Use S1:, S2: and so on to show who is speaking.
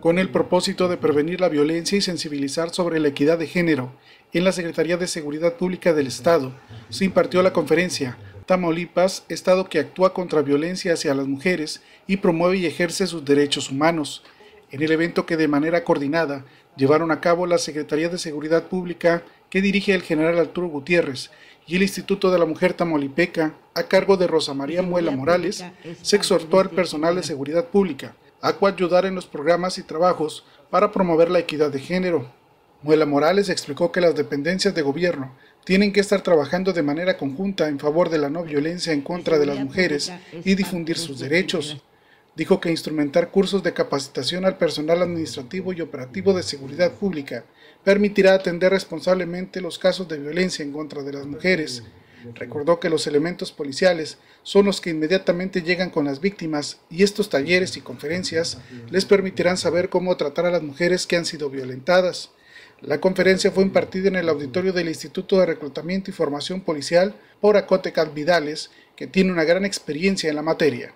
S1: con el propósito de prevenir la violencia y sensibilizar sobre la equidad de género. En la Secretaría de Seguridad Pública del Estado se impartió la conferencia Tamaulipas, Estado que actúa contra violencia hacia las mujeres y promueve y ejerce sus derechos humanos. En el evento que de manera coordinada llevaron a cabo la Secretaría de Seguridad Pública que dirige el general Arturo Gutiérrez y el Instituto de la Mujer Tamaulipeca, a cargo de Rosa María Muela Morales, se exhortó al personal de seguridad pública a ayudar en los programas y trabajos para promover la equidad de género. Muela Morales explicó que las dependencias de gobierno tienen que estar trabajando de manera conjunta en favor de la no violencia en contra de las mujeres y difundir sus derechos. Dijo que instrumentar cursos de capacitación al personal administrativo y operativo de seguridad pública permitirá atender responsablemente los casos de violencia en contra de las mujeres, Recordó que los elementos policiales son los que inmediatamente llegan con las víctimas y estos talleres y conferencias les permitirán saber cómo tratar a las mujeres que han sido violentadas. La conferencia fue impartida en el auditorio del Instituto de Reclutamiento y Formación Policial por Acotecat Vidales, que tiene una gran experiencia en la materia.